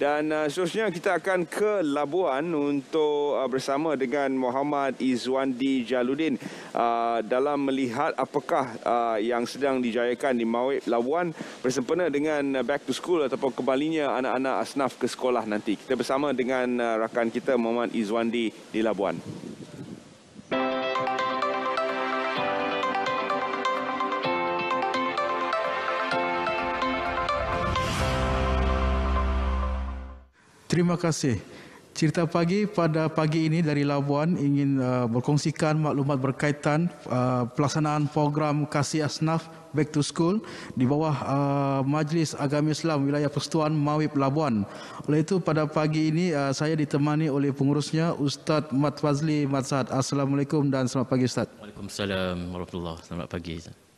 Dan uh, seterusnya kita akan ke Labuan untuk uh, bersama dengan Muhammad Izwandi Jaludin uh, dalam melihat apakah uh, yang sedang dijayakan di Mawib Labuan bersempena dengan uh, back to school ataupun kembalinya anak-anak asnaf ke sekolah nanti. Kita bersama dengan uh, rakan kita Muhammad Izwandi di Labuan. Terima kasih. Cerita pagi pada pagi ini dari Labuan ingin uh, berkongsikan maklumat berkaitan uh, pelaksanaan program Kasih Asnaf Back to School di bawah uh, Majlis Agama Islam Wilayah Persetuan Mawib Labuan. Oleh itu pada pagi ini uh, saya ditemani oleh pengurusnya Ustaz Mat Fazli Mat Saad. Assalamualaikum dan selamat pagi Ustaz. Waalaikumsalam warahmatullahi wabarakatuh. Selamat pagi Ustaz.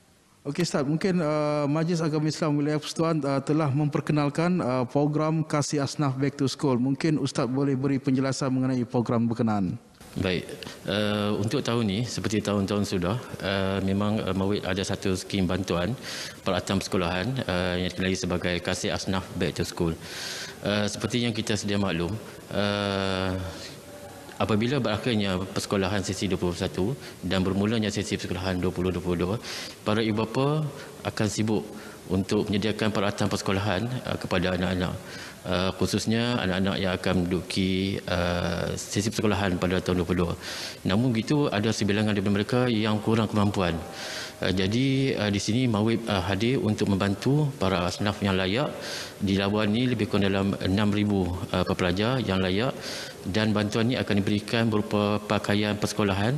Okey Ustaz, mungkin uh, Majlis Agama Islam Wilayah Persatuan uh, telah memperkenalkan uh, program Kasih Asnaf Back to School. Mungkin Ustaz boleh beri penjelasan mengenai program berkenaan. Baik, uh, untuk tahun ini seperti tahun-tahun sudah, uh, memang uh, Mawid ada satu skim bantuan peralatan persekolahan uh, yang dikenali sebagai Kasih Asnaf Back to School. Uh, seperti yang kita sedia maklum, uh, apabila berakhirnya persekolahan sesi 21 dan bermulanya sesi persekolahan 2022 para ibu bapa akan sibuk untuk menyediakan peralatan persekolahan uh, kepada anak-anak uh, khususnya anak-anak yang akan menduduki uh, sesi persekolahan pada tahun 2022. Namun begitu ada sebilangan daripada mereka yang kurang kemampuan. Uh, jadi uh, di sini MAWIB uh, hadir untuk membantu para asnaf yang layak di Labuan ini lebih kurang dalam 6,000 uh, pelajar yang layak dan bantuan ini akan diberikan berupa pakaian persekolahan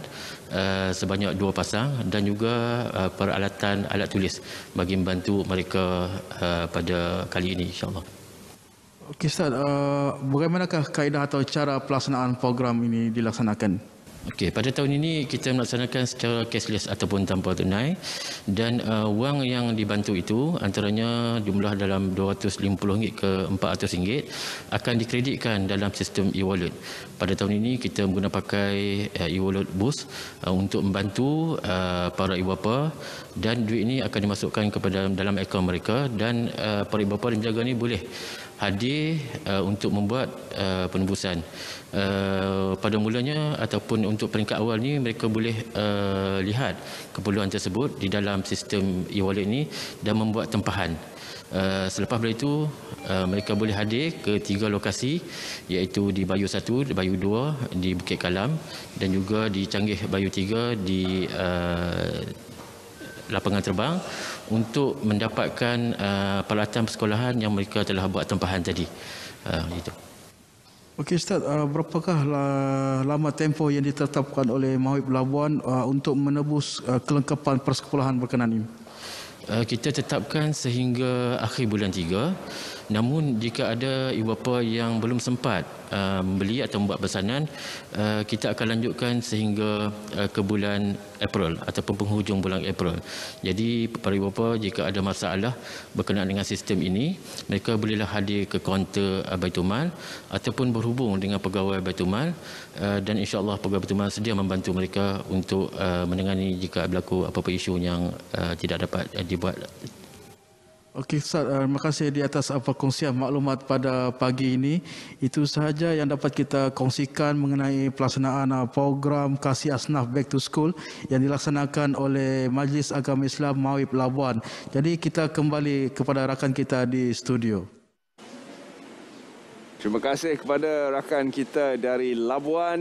uh, sebanyak dua pasang dan juga uh, peralatan alat tulis bagi membantu mereka uh, pada kali ini insyaallah. Okey Ustaz, uh, bagaimanakah kaedah atau cara pelaksanaan program ini dilaksanakan? Okey, pada tahun ini kita melaksanakan secara cashless ataupun tanpa tunai dan uh, wang yang dibantu itu antaranya jumlah dalam RM250 ke RM400 akan dikreditkan dalam sistem e-wallet. Pada tahun ini kita menggunakan pakai uh, e-wallet boost uh, untuk membantu uh, para ibu bapa dan duit ini akan dimasukkan kepada dalam akaun mereka dan uh, para ibu bapa dan penjaga ini boleh hadir uh, untuk membuat uh, penembusan. Uh, pada mulanya ataupun untuk peringkat awal ni mereka boleh uh, lihat keperluan tersebut di dalam sistem e-wallet ini dan membuat tempahan. Uh, selepas itu uh, mereka boleh hadir ke tiga lokasi iaitu di Bayu 1, di Bayu 2 di Bukit Kalam dan juga di Canggih Bayu 3 di uh, lapangan terbang untuk mendapatkan uh, peralatan persekolahan yang mereka telah buat tempahan tadi. Uh, itu. Okey Ustaz, uh, berapakah lama tempoh yang ditetapkan oleh Mahuib Labuan uh, untuk menebus uh, kelengkapan persekolahan berkenaan ini? Uh, kita tetapkan sehingga akhir bulan 3. Namun jika ada ibu bapa yang belum sempat uh, membeli atau membuat pesanan, uh, kita akan lanjutkan sehingga uh, ke bulan April ataupun penghujung bulan April. Jadi para ibu bapa jika ada masalah berkenaan dengan sistem ini, mereka bolehlah hadir ke kaunter uh, ataupun berhubung dengan pegawai Baitul dan insyaallah pegawai Baitul sedia membantu mereka untuk uh, menangani jika berlaku apa-apa isu yang tidak dapat dibuat Okey Ustaz, eh, terima kasih di atas apa kongsian maklumat pada pagi ini. Itu sahaja yang dapat kita kongsikan mengenai pelaksanaan eh, program Kasih Asnaf Back to School yang dilaksanakan oleh Majlis Agama Islam Mawib Labuan. Jadi kita kembali kepada rakan kita di studio. Terima kasih kepada rakan kita dari Labuan